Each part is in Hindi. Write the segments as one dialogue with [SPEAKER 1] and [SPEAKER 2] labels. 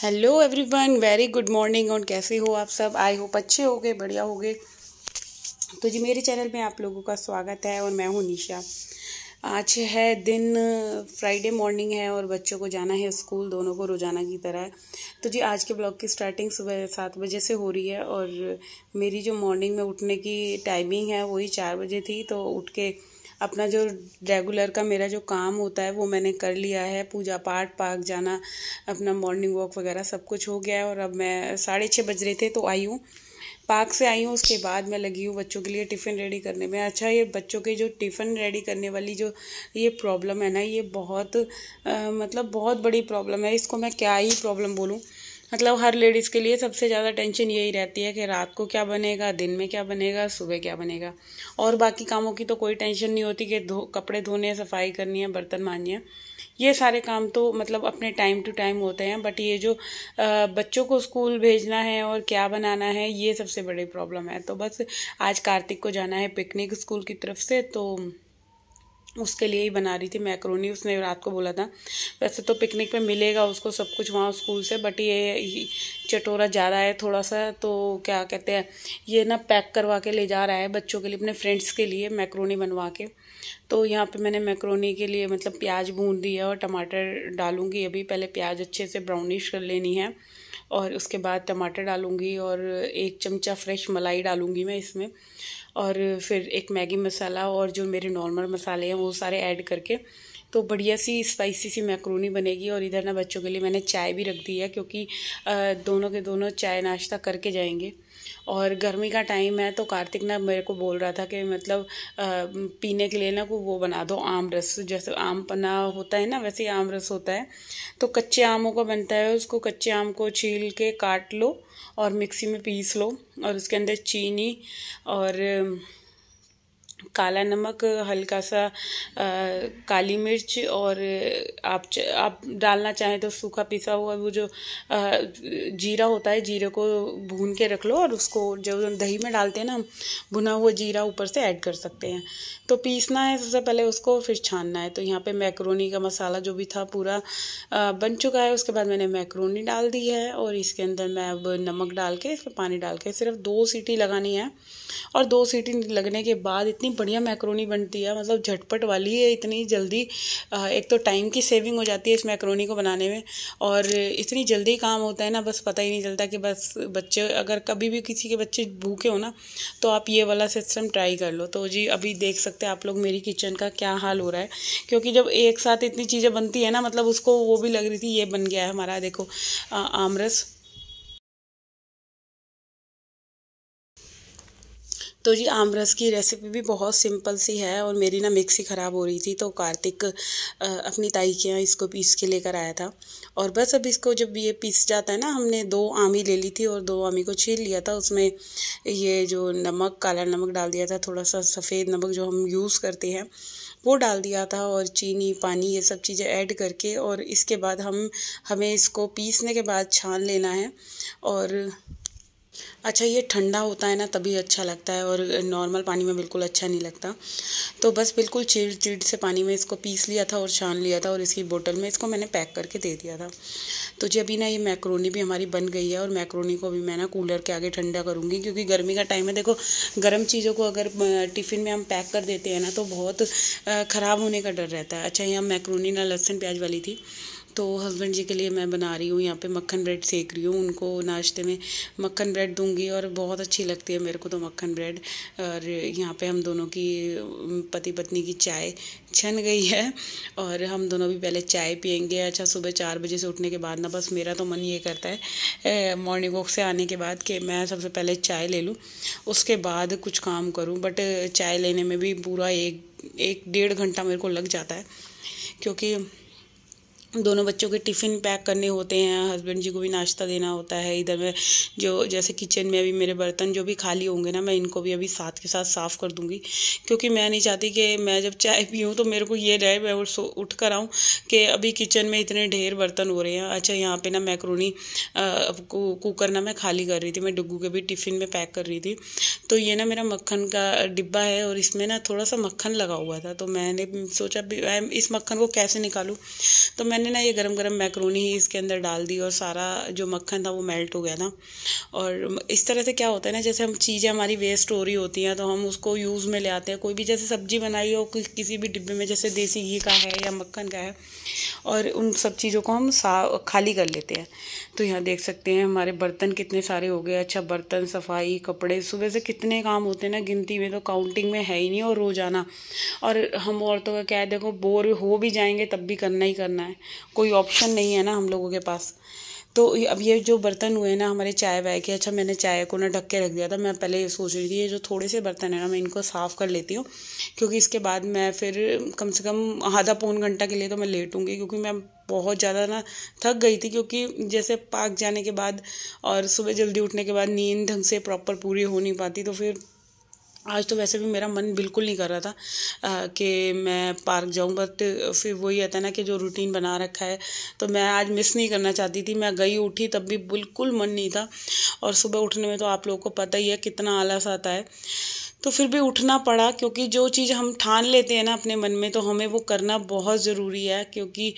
[SPEAKER 1] hello everyone very good morning और कैसे हो आप सब आई होप अच्छे हो गए बढ़िया हो गए तो जी मेरे चैनल में आप लोगों का स्वागत है और मैं हूँ निशा आज है दिन फ्राइडे मॉर्निंग है और बच्चों को जाना है स्कूल दोनों को रोजाना की तरह तो जी आज के ब्लॉग की स्टार्टिंग सुबह सात बजे से हो रही है और मेरी जो मॉर्निंग में उठने की टाइमिंग है वही चार बजे थी तो उठ के अपना जो रेगुलर का मेरा जो काम होता है वो मैंने कर लिया है पूजा पाठ पार्क जाना अपना मॉर्निंग वॉक वगैरह सब कुछ हो गया है और अब मैं साढ़े छः बज रहे थे तो आई हूँ पार्क से आई हूँ उसके बाद मैं लगी हूँ बच्चों के लिए टिफ़िन रेडी करने में अच्छा ये बच्चों के जो टिफ़िन रेडी करने वाली जो ये प्रॉब्लम है ना ये बहुत आ, मतलब बहुत बड़ी प्रॉब्लम है इसको मैं क्या ही प्रॉब्लम बोलूँ मतलब हर लेडीज़ के लिए सबसे ज़्यादा टेंशन यही रहती है कि रात को क्या बनेगा दिन में क्या बनेगा सुबह क्या बनेगा और बाकी कामों की तो कोई टेंशन नहीं होती कि धो कपड़े धोने सफाई करनी है बर्तन माननी है ये सारे काम तो मतलब अपने टाइम टू टाइम होते हैं बट ये जो बच्चों को स्कूल भेजना है और क्या बनाना है ये सबसे बड़ी प्रॉब्लम है तो बस आज कार्तिक को जाना है पिकनिक स्कूल की तरफ से तो उसके लिए ही बना रही थी मैक्रोनी उसने रात को बोला था वैसे तो पिकनिक पे मिलेगा उसको सब कुछ वहाँ स्कूल से बट ये चटोरा जा रहा है थोड़ा सा तो क्या कहते हैं ये ना पैक करवा के ले जा रहा है बच्चों के लिए अपने फ्रेंड्स के लिए मैक्रोनी बनवा के तो यहाँ पे मैंने मैक्रोनी के लिए मतलब प्याज भून दी है और टमाटर डालूँगी अभी पहले प्याज अच्छे से ब्राउनिश कर लेनी है और उसके बाद टमाटर डालूंगी और एक चमचा फ्रेश मलाई डालूंगी मैं इसमें और फिर एक मैगी मसाला और जो मेरे नॉर्मल मसाले हैं वो सारे ऐड करके तो बढ़िया सी स्पाइसी सी मैक्रोनी बनेगी और इधर ना बच्चों के लिए मैंने चाय भी रख दी है क्योंकि दोनों के दोनों चाय नाश्ता करके जाएंगे और गर्मी का टाइम है तो कार्तिक ना मेरे को बोल रहा था कि मतलब पीने के लिए ना को वो बना दो आम रस जैसे आम पना होता है ना वैसे ही आम रस होता है तो कच्चे आमों का बनता है उसको कच्चे आम को छील के काट लो और मिक्सी में पीस लो और उसके अंदर चीनी और काला नमक हल्का सा आ, काली मिर्च और आप च, आप डालना चाहें तो सूखा पिसा हुआ वो जो आ, जीरा होता है जीरे को भून के रख लो और उसको जब दही में डालते हैं ना हम भुना हुआ जीरा ऊपर से ऐड कर सकते हैं तो पीसना है सबसे पहले उसको फिर छानना है तो यहाँ पे मैक्रोनी का मसाला जो भी था पूरा आ, बन चुका है उसके बाद मैंने मैक्रोनी डाल दी है और इसके अंदर मैं अब नमक डाल के इसमें पानी डाल के सिर्फ दो सीटी लगानी है और दो सीटी लगने के बाद इतनी इतनी बढ़िया मैक्रोनी बनती है मतलब झटपट वाली है इतनी जल्दी एक तो टाइम की सेविंग हो जाती है इस मैक्रोनी को बनाने में और इतनी जल्दी काम होता है ना बस पता ही नहीं चलता कि बस बच्चे अगर कभी भी किसी के बच्चे भूखे हो ना तो आप ये वाला सिस्टम ट्राई कर लो तो जी अभी देख सकते हैं आप लोग मेरी किचन का क्या हाल हो रहा है क्योंकि जब एक साथ इतनी चीज़ें बनती है ना मतलब उसको वो भी लग रही थी ये बन गया है हमारा देखो आमरस तो जी आम रस की रेसिपी भी बहुत सिंपल सी है और मेरी ना मिक्सी ख़राब हो रही थी तो कार्तिक अपनी ताई के यहाँ इसको पीस के लेकर आया था और बस अब इसको जब ये पीस जाता है ना हमने दो आमी ले ली थी और दो आमी को छील लिया था उसमें ये जो नमक काला नमक डाल दिया था थोड़ा सा सफ़ेद नमक जो हम यूज़ करते हैं वो डाल दिया था और चीनी पानी ये सब चीज़ें ऐड करके और इसके बाद हम हमें इसको पीसने के बाद छान लेना है और अच्छा ये ठंडा होता है ना तभी अच्छा लगता है और नॉर्मल पानी में बिल्कुल अच्छा नहीं लगता तो बस बिल्कुल चिड़ चिड़ से पानी में इसको पीस लिया था और छान लिया था और इसकी बोतल में इसको मैंने पैक करके दे दिया था तो जी अभी ना ये मैक्रोनी भी हमारी बन गई है और मैक्रोनी को भी मैं ना कूलर के आगे ठंडा करूँगी क्योंकि गर्मी का टाइम है देखो गर्म चीज़ों को अगर टिफ़िन में हम पैक कर देते हैं ना तो बहुत ख़राब होने का डर रहता है अच्छा यहाँ मैक्रोनी ना लहसन प्याज वाली थी तो हस्बैंड जी के लिए मैं बना रही हूँ यहाँ पे मक्खन ब्रेड सेक रही हूँ उनको नाश्ते में मक्खन ब्रेड दूंगी और बहुत अच्छी लगती है मेरे को तो मक्खन ब्रेड और यहाँ पे हम दोनों की पति पत्नी की चाय छन गई है और हम दोनों भी पहले चाय पियेंगे अच्छा सुबह चार बजे से उठने के बाद ना बस मेरा तो मन ये करता है मॉर्निंग वॉक से आने के बाद कि मैं सबसे पहले चाय ले लूँ उसके बाद कुछ काम करूँ बट चाय लेने में भी पूरा एक एक डेढ़ घंटा मेरे को लग जाता है क्योंकि दोनों बच्चों के टिफ़िन पैक करने होते हैं हस्बैंड जी को भी नाश्ता देना होता है इधर में जो जैसे किचन में अभी मेरे बर्तन जो भी खाली होंगे ना मैं इनको भी अभी साथ के साथ साफ़ कर दूंगी क्योंकि मैं नहीं चाहती कि मैं जब चाय पीऊँ तो मेरे को ये रहे मैं उठ कर आऊँ कि अभी किचन में इतने ढेर बर्तन हो रहे हैं अच्छा यहाँ पर ना मैक्रोनी कुकर ना मैं खाली कर रही थी मैं डुगू के भी टिफ़िन में पैक कर रही थी तो ये ना मेरा मक्खन का डिब्बा है और इसमें ना थोड़ा सा मक्खन लगा हुआ था तो मैंने सोचा इस मक्खन को कैसे निकालूँ तो मैंने मैंने ना ये गरम गरम मैक्रोनी ही इसके अंदर डाल दी और सारा जो मक्खन था वो मेल्ट हो गया था और इस तरह से क्या होता है ना जैसे हम चीज़ें हमारी वेस्ट हो रही होती हैं तो हम उसको यूज़ में ले आते हैं कोई भी जैसे सब्जी बनाई हो कि, किसी भी डिब्बे में जैसे देसी घी का है या मक्खन का है और उन सब चीज़ों को हम सा खाली कर लेते हैं तो यहाँ देख सकते हैं हमारे बर्तन कितने सारे हो गए अच्छा बर्तन सफाई कपड़े सुबह से कितने काम होते हैं ना गिनती में तो काउंटिंग में है ही नहीं और रोज़ाना और हम औरतों का क्या है देखो बोर हो भी जाएंगे तब भी करना ही करना है कोई ऑप्शन नहीं है ना हम लोगों के पास तो अब ये जो बर्तन हुए ना हमारे चाय वाय के अच्छा मैंने चाय को ना ढक के रख दिया था मैं पहले ये सोच रही थी ये जो थोड़े से बर्तन है ना मैं इनको साफ़ कर लेती हूँ क्योंकि इसके बाद मैं फिर कम से कम आधा पौन घंटा के लिए तो मैं लेटूँगी क्योंकि मैं बहुत ज़्यादा ना थक गई थी क्योंकि जैसे पार्क जाने के बाद और सुबह जल्दी उठने के बाद नींद ढंग से प्रॉपर पूरी हो नहीं पाती तो फिर आज तो वैसे भी मेरा मन बिल्कुल नहीं कर रहा था कि मैं पार्क जाऊं बट फिर वही आता है ना कि जो रूटीन बना रखा है तो मैं आज मिस नहीं करना चाहती थी मैं गई उठी तब भी बिल्कुल मन नहीं था और सुबह उठने में तो आप लोगों को पता ही है कितना आलस आता है तो फिर भी उठना पड़ा क्योंकि जो चीज़ हम ठान लेते हैं ना अपने मन में तो हमें वो करना बहुत ज़रूरी है क्योंकि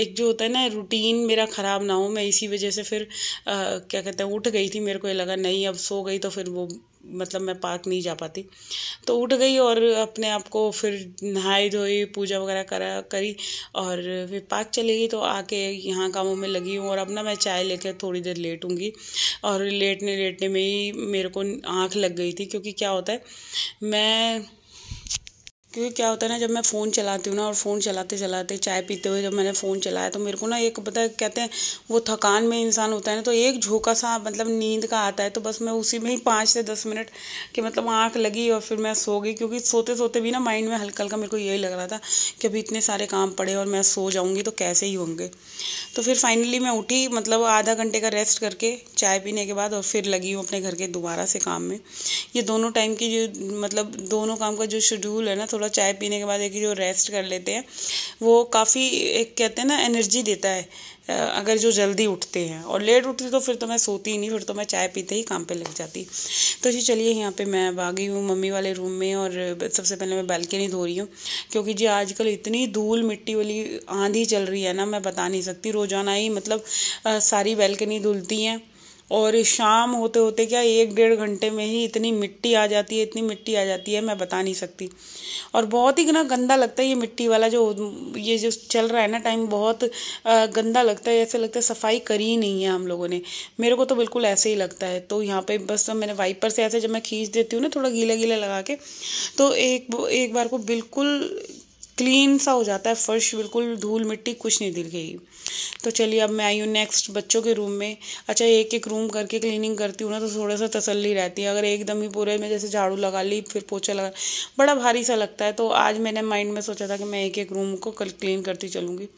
[SPEAKER 1] एक जो होता है ना रूटीन मेरा ख़राब ना हो मैं इसी वजह से फिर क्या कहते हैं उठ गई थी मेरे को ये लगा नहीं अब सो गई तो फिर वो मतलब मैं पार्क नहीं जा पाती तो उठ गई और अपने आप को फिर नहाई धोई पूजा वगैरह करा करी और फिर पार्क चली गई तो आके यहाँ कामों में लगी हूँ और अब ना मैं चाय लेकर थोड़ी देर लेटूंगी और लेटने लेटने में ही मेरे को आँख लग गई थी क्योंकि क्या होता है मैं क्योंकि क्या होता है ना जब मैं फ़ोन चलाती हूँ ना और फ़ोन चलाते चलाते चाय पीते हुए जब मैंने फ़ोन चलाया तो मेरे को ना एक पता है कहते हैं वो थकान में इंसान होता है ना तो एक झोंका सा मतलब नींद का आता है तो बस मैं उसी में ही पाँच से दस मिनट की मतलब आँख लगी और फिर मैं सो गई क्योंकि सोते सोते भी ना माइंड में हल्का हल्का मेरे को यही लग रहा था कि अभी इतने सारे काम पड़े और मैं सो जाऊँगी तो कैसे ही होंगे तो फिर फाइनली मैं उठी मतलब आधा घंटे का रेस्ट करके चाय पीने के बाद और फिर लगी हूँ अपने घर के दोबारा से काम में ये दोनों टाइम की जो मतलब दोनों काम का जो शेड्यूल है ना थोड़ा चाय पीने के बाद एक जो रेस्ट कर लेते हैं वो काफ़ी एक कहते हैं ना एनर्जी देता है अगर जो जल्दी उठते हैं और लेट उठती तो फिर तो मैं सोती ही नहीं फिर तो मैं चाय पीते ही काम पे लग जाती तो जी चलिए यहाँ पे मैं आ गई हूँ मम्मी वाले रूम में और सबसे पहले मैं बैल्कनी धो रही हूँ क्योंकि जी आजकल इतनी धूल मिट्टी वाली आंधी चल रही है ना मैं बता नहीं सकती रोजाना ही मतलब आ, सारी बैल्कनी धुलती हैं और शाम होते होते क्या एक डेढ़ घंटे में ही इतनी मिट्टी आ जाती है इतनी मिट्टी आ जाती है मैं बता नहीं सकती और बहुत ही ना गंदा लगता है ये मिट्टी वाला जो ये जो चल रहा है ना टाइम बहुत गंदा लगता है ऐसे लगता है सफाई करी ही नहीं है हम लोगों ने मेरे को तो बिल्कुल ऐसे ही लगता है तो यहाँ पर बस मैंने वाइपर से ऐसे जब मैं खींच देती हूँ ना थोड़ा गीला गीला लगा के तो एक एक बार को बिल्कुल क्लीन सा हो जाता है फ़र्श बिल्कुल धूल मिट्टी कुछ नहीं गई तो चलिए अब मैं आई हूँ नेक्स्ट बच्चों के रूम में अच्छा एक एक रूम करके क्लीनिंग करती हूँ ना तो थोड़ा सा तसल्ली रहती है अगर एकदम ही पूरे में जैसे झाड़ू लगा ली फिर पोछा लगा बड़ा भारी सा लगता है तो आज मैंने माइंड में सोचा था कि मैं एक एक रूम को कल क्लीन करती चलूँगी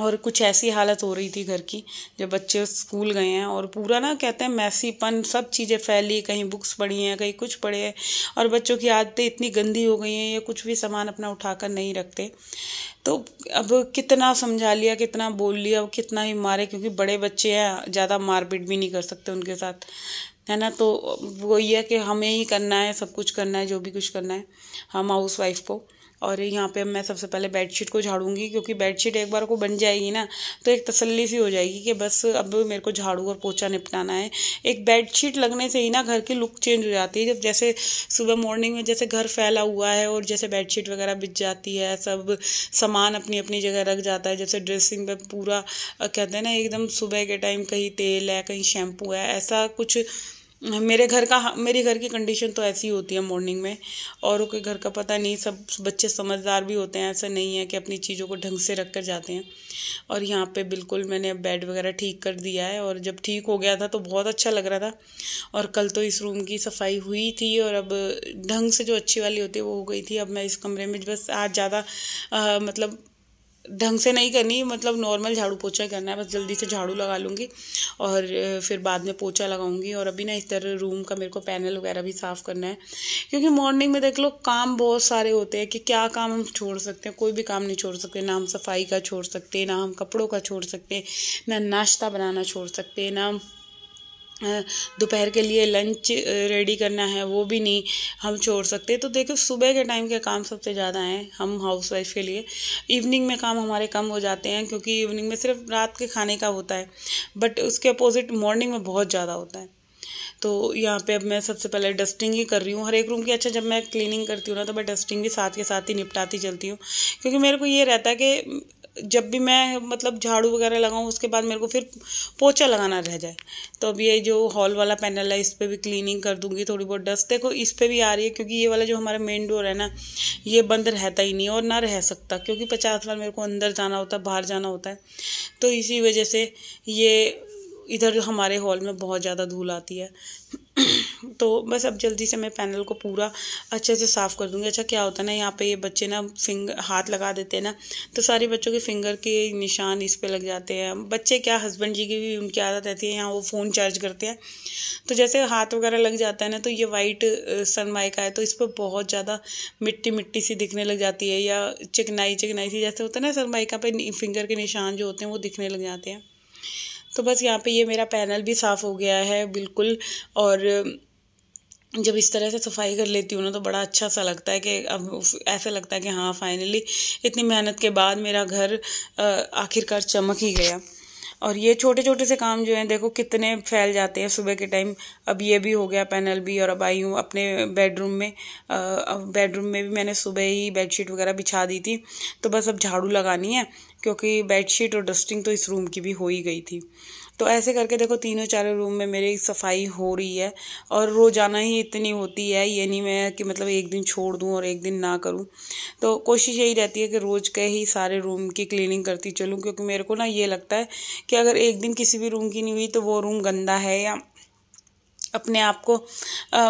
[SPEAKER 1] और कुछ ऐसी हालत हो रही थी घर की जब बच्चे स्कूल गए हैं और पूरा ना कहते हैं मैसीपन सब चीज़ें फैली कहीं बुक्स पढ़ी हैं कहीं कुछ पढ़े हैं और बच्चों की आदतें इतनी गंदी हो गई हैं ये कुछ भी सामान अपना उठाकर नहीं रखते तो अब कितना समझा लिया कितना बोल लिया अब कितना ही मारे क्योंकि बड़े बच्चे हैं ज़्यादा मारपीट भी नहीं कर सकते उनके साथ है ना तो वो ये है कि हमें ही करना है सब कुछ करना है जो भी कुछ करना है हम हाउस वाइफ को और यहाँ पे मैं सबसे पहले बेडशीट को झाड़ूंगी क्योंकि बेडशीट एक बार को बन जाएगी ना तो एक तसल्ली सी हो जाएगी कि बस अब मेरे को झाड़ू और पोछा निपटाना है एक बेडशीट लगने से ही ना घर की लुक चेंज हो जाती है जब जैसे सुबह मॉर्निंग में जैसे घर फैला हुआ है और जैसे बेडशीट वगैरह बिछ जाती है सब सामान अपनी अपनी जगह रख जाता है जैसे ड्रेसिंग में पूरा कहते हैं ना एकदम सुबह के टाइम कहीं तेल है कहीं शैम्पू है ऐसा कुछ मेरे घर का मेरे घर की कंडीशन तो ऐसी होती है मॉर्निंग में औरों के घर का पता नहीं सब बच्चे समझदार भी होते हैं ऐसा नहीं है कि अपनी चीज़ों को ढंग से रख कर जाते हैं और यहाँ पे बिल्कुल मैंने बेड वगैरह ठीक कर दिया है और जब ठीक हो गया था तो बहुत अच्छा लग रहा था और कल तो इस रूम की सफाई हुई थी और अब ढंग से जो अच्छी वाली होती है वो हो गई थी अब मैं इस कमरे में बस आज ज़्यादा मतलब ढंग से नहीं करनी मतलब नॉर्मल झाड़ू पोछा करना है बस जल्दी से झाड़ू लगा लूँगी और फिर बाद में पोछा लगाऊंगी और अभी ना इस तरह रूम का मेरे को पैनल वगैरह भी साफ़ करना है क्योंकि मॉर्निंग में देख लो काम बहुत सारे होते हैं कि क्या काम हम छोड़ सकते हैं कोई भी काम नहीं छोड़ सकते ना हम सफाई का छोड़ सकते ना हम कपड़ों का छोड़ सकते ना नाश्ता बनाना छोड़ सकते ना दोपहर के लिए लंच रेडी करना है वो भी नहीं हम छोड़ सकते तो देखो सुबह के टाइम के काम सबसे ज़्यादा हैं हम हाउस वाइफ के लिए इवनिंग में काम हमारे कम हो जाते हैं क्योंकि इवनिंग में सिर्फ रात के खाने का होता है बट उसके अपोजिट मॉर्निंग में बहुत ज़्यादा होता है तो यहाँ पे अब मैं सबसे पहले डस्टिंग ही कर रही हूँ हर एक रूम की अच्छा जब मैं क्लीनिंग करती हूँ ना तो मैं डस्टिंग भी साथ के साथ ही निपटाती चलती हूँ क्योंकि मेरे को ये रहता है कि जब भी मैं मतलब झाड़ू वगैरह लगाऊँ उसके बाद मेरे को फिर पोछा लगाना रह जाए तो अब ये जो हॉल वाला पैनल है इस पर भी क्लीनिंग कर दूंगी थोड़ी बहुत डस्ट देखो इस पर भी आ रही है क्योंकि ये वाला जो हमारा मेन डोर है ना ये बंद रहता ही नहीं और ना रह सकता क्योंकि पचास बार मेरे को अंदर जाना होता है बाहर जाना होता है तो इसी वजह से ये इधर हमारे हॉल में बहुत ज़्यादा धूल आती है तो बस अब जल्दी से मैं पैनल को पूरा अच्छे से साफ़ कर दूँगी अच्छा क्या होता है ना यहाँ पे ये बच्चे ना फिंग हाथ लगा देते हैं ना तो सारे बच्चों के फिंगर के निशान इस पर लग जाते हैं बच्चे क्या हस्बैंड जी की भी उनकी आदत रहती है यहाँ वो फ़ोन चार्ज करते हैं तो जैसे हाथ वगैरह लग जाता है ना तो ये वाइट सनमाइका है तो इस पर बहुत ज़्यादा मिट्टी मिट्टी सी दिखने लग जाती है या चिकनाई चिकनाई सी जैसे होता है ना सनमाइका पर फिंगर के निशान जो होते हैं वो दिखने लग जाते हैं तो बस यहाँ पे ये मेरा पैनल भी साफ़ हो गया है बिल्कुल और जब इस तरह से सफाई कर लेती हूँ ना तो बड़ा अच्छा सा लगता है कि अब ऐसा लगता है कि हाँ फाइनली इतनी मेहनत के बाद मेरा घर आखिरकार चमक ही गया और ये छोटे छोटे से काम जो हैं देखो कितने फैल जाते हैं सुबह के टाइम अब ये भी हो गया पैनल भी और अब आई हूँ अपने बेडरूम में अब बेडरूम में भी मैंने सुबह ही बेडशीट वगैरह बिछा दी थी तो बस अब झाड़ू लगानी है क्योंकि बेडशीट और डस्टिंग तो इस रूम की भी हो ही गई थी तो ऐसे करके देखो तीनों चारों रूम में मेरी सफाई हो रही है और रोज़ाना ही इतनी होती है ये नहीं मैं कि मतलब एक दिन छोड़ दूँ और एक दिन ना करूँ तो कोशिश यही रहती है कि रोज़ के ही सारे रूम की क्लीनिंग करती चलूँ क्योंकि मेरे को ना ये लगता है कि अगर एक दिन किसी भी रूम की नहीं हुई तो वो रूम गंदा है या अपने आप को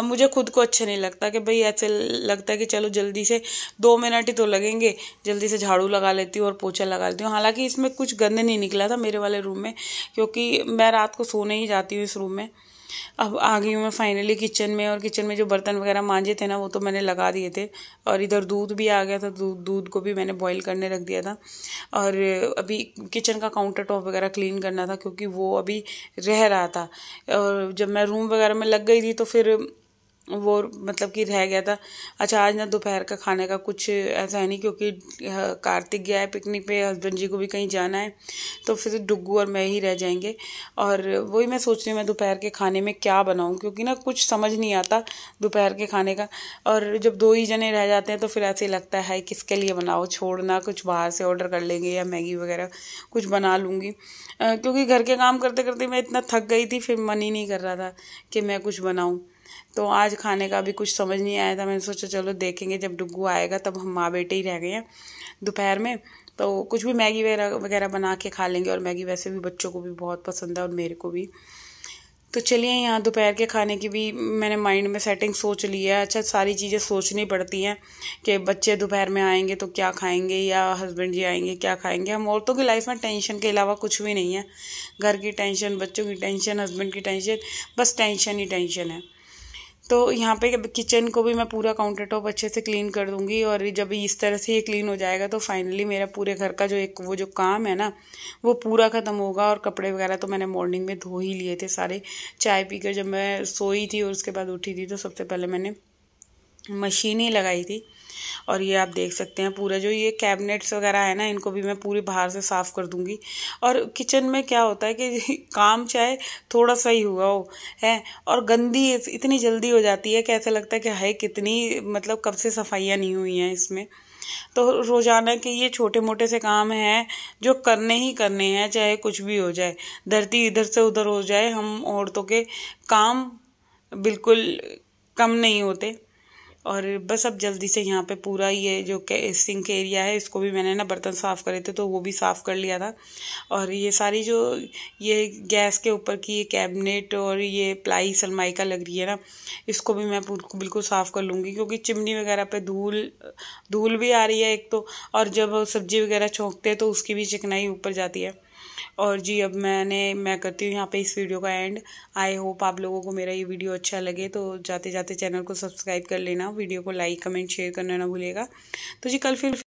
[SPEAKER 1] मुझे खुद को अच्छा नहीं लगता कि भाई ऐसे लगता है कि चलो जल्दी से दो मिनट ही तो लगेंगे जल्दी से झाड़ू लगा लेती हूँ और पोछा लगा लेती हूँ हालांकि इसमें कुछ गंद नहीं निकला था मेरे वाले रूम में क्योंकि मैं रात को सोने ही जाती हूँ इस रूम में अब आ गई हूँ मैं फाइनली किचन में और किचन में जो बर्तन वगैरह मांजे थे ना वो तो मैंने लगा दिए थे और इधर दूध भी आ गया था दूध दूध को भी मैंने बॉईल करने रख दिया था और अभी किचन का काउंटर टॉप वगैरह क्लीन करना था क्योंकि वो अभी रह रहा था और जब मैं रूम वगैरह में लग गई थी तो फिर वो मतलब कि रह गया था अच्छा आज ना दोपहर का खाने का कुछ ऐसा है नहीं क्योंकि हाँ, कार्तिक गया है पिकनिक पे हस्बैंड जी को भी कहीं जाना है तो फिर तो डुग्गू और मैं ही रह जाएंगे और वही मैं सोच रही हूँ मैं दोपहर के खाने में क्या बनाऊँ क्योंकि ना कुछ समझ नहीं आता दोपहर के खाने का और जब दो ही जने रह जाते हैं तो फिर ऐसे लगता है किसके लिए बनाओ छोड़ना कुछ बाहर से ऑर्डर कर लेंगे या मैगी वगैरह कुछ बना लूँगी क्योंकि घर के काम करते करते मैं इतना थक गई थी फिर मन ही नहीं कर रहा था कि मैं कुछ बनाऊँ तो आज खाने का भी कुछ समझ नहीं आया था मैंने सोचा चलो देखेंगे जब डुग्गू आएगा तब हम माँ बेटे ही रह गए हैं दोपहर में तो कुछ भी मैगी वगैरह बना के खा लेंगे और मैगी वैसे भी बच्चों को भी बहुत पसंद है और मेरे को भी तो चलिए यहाँ दोपहर के खाने की भी मैंने माइंड में सेटिंग सोच ली है अच्छा सारी चीज़ें सोचनी पड़ती हैं कि बच्चे दोपहर में आएंगे तो क्या खाएंगे या हस्बैंड जी आएंगे क्या खाएंगे हम औरतों की लाइफ में टेंशन के अलावा कुछ भी नहीं है घर की टेंशन बच्चों की टेंशन हस्बैंड की टेंशन बस टेंशन ही टेंशन है तो यहाँ पे किचन को भी मैं पूरा काउंटर टॉप अच्छे से क्लीन कर दूंगी और जब इस तरह से ये क्लीन हो जाएगा तो फाइनली मेरा पूरे घर का जो एक वो जो काम है ना वो पूरा ख़त्म होगा और कपड़े वगैरह तो मैंने मॉर्निंग में धो ही लिए थे सारे चाय पीकर जब मैं सोई थी और उसके बाद उठी थी तो सबसे पहले मैंने मशीन ही लगाई थी और ये आप देख सकते हैं पूरा जो ये कैबिनेट्स वगैरह है ना इनको भी मैं पूरी बाहर से साफ़ कर दूँगी और किचन में क्या होता है कि काम चाहे थोड़ा सा ही हुआ हो है और गंदी इतनी जल्दी हो जाती है कि ऐसा लगता है कि है कितनी मतलब कब से सफाइयाँ नहीं हुई हैं इसमें तो रोज़ाना के ये छोटे मोटे से काम हैं जो करने ही करने हैं चाहे कुछ भी हो जाए धरती इधर से उधर हो जाए हम औरतों के काम बिल्कुल कम नहीं होते और बस अब जल्दी से यहाँ पे पूरा ये जो सिंक एरिया है इसको भी मैंने ना बर्तन साफ़ करे थे तो वो भी साफ़ कर लिया था और ये सारी जो ये गैस के ऊपर की ये कैबिनेट और ये प्लाई सलमाई का लग रही है ना इसको भी मैं बिल्कुल साफ़ कर लूँगी क्योंकि चिमनी वगैरह पे धूल धूल भी आ रही है एक तो और जब सब्ज़ी वगैरह छोंकते हैं तो उसकी भी चिकनाई ऊपर जाती है और जी अब मैंने मैं करती हूँ यहाँ पे इस वीडियो का एंड आई होप आप लोगों को मेरा ये वीडियो अच्छा लगे तो जाते जाते चैनल को सब्सक्राइब कर लेना वीडियो को लाइक कमेंट शेयर करना ना भूलेगा तो जी कल फिर